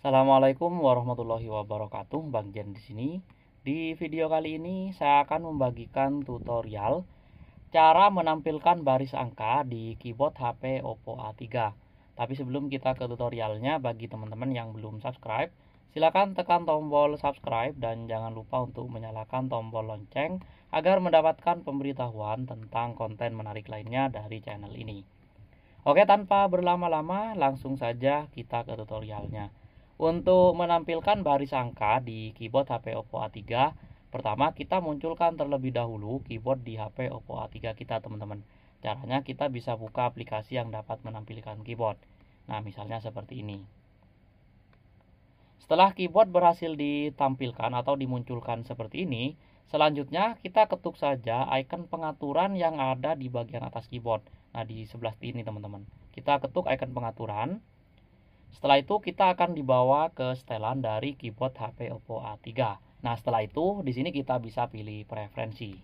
Assalamualaikum warahmatullahi wabarakatuh Bang Jen di sini di video kali ini saya akan membagikan tutorial cara menampilkan baris angka di keyboard HP Oppo A3 tapi sebelum kita ke tutorialnya bagi teman-teman yang belum subscribe silakan tekan tombol subscribe dan jangan lupa untuk menyalakan tombol lonceng agar mendapatkan pemberitahuan tentang konten menarik lainnya dari channel ini. Oke, tanpa berlama-lama, langsung saja kita ke tutorialnya. Untuk menampilkan baris angka di keyboard HP Oppo A3, pertama kita munculkan terlebih dahulu keyboard di HP Oppo A3 kita teman-teman. Caranya kita bisa buka aplikasi yang dapat menampilkan keyboard. Nah, misalnya seperti ini. Setelah keyboard berhasil ditampilkan atau dimunculkan seperti ini, selanjutnya kita ketuk saja icon pengaturan yang ada di bagian atas keyboard. Nah, di sebelah sini, teman-teman. Kita ketuk icon pengaturan, setelah itu kita akan dibawa ke setelan dari keyboard HP Oppo A3. Nah, setelah itu di sini kita bisa pilih preferensi.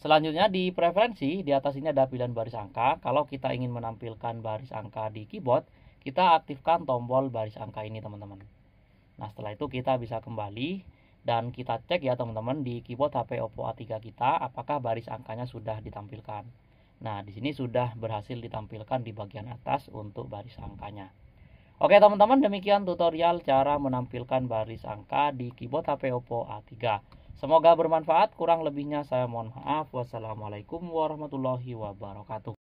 Selanjutnya di preferensi di atas ini ada pilihan baris angka. Kalau kita ingin menampilkan baris angka di keyboard, kita aktifkan tombol baris angka ini, teman-teman. Nah, setelah itu kita bisa kembali dan kita cek ya, teman-teman, di keyboard HP Oppo A3 kita apakah baris angkanya sudah ditampilkan. Nah, di sini sudah berhasil ditampilkan di bagian atas untuk baris angkanya. Oke teman-teman demikian tutorial cara menampilkan baris angka di keyboard HP Oppo A3. Semoga bermanfaat, kurang lebihnya saya mohon maaf. Wassalamualaikum warahmatullahi wabarakatuh.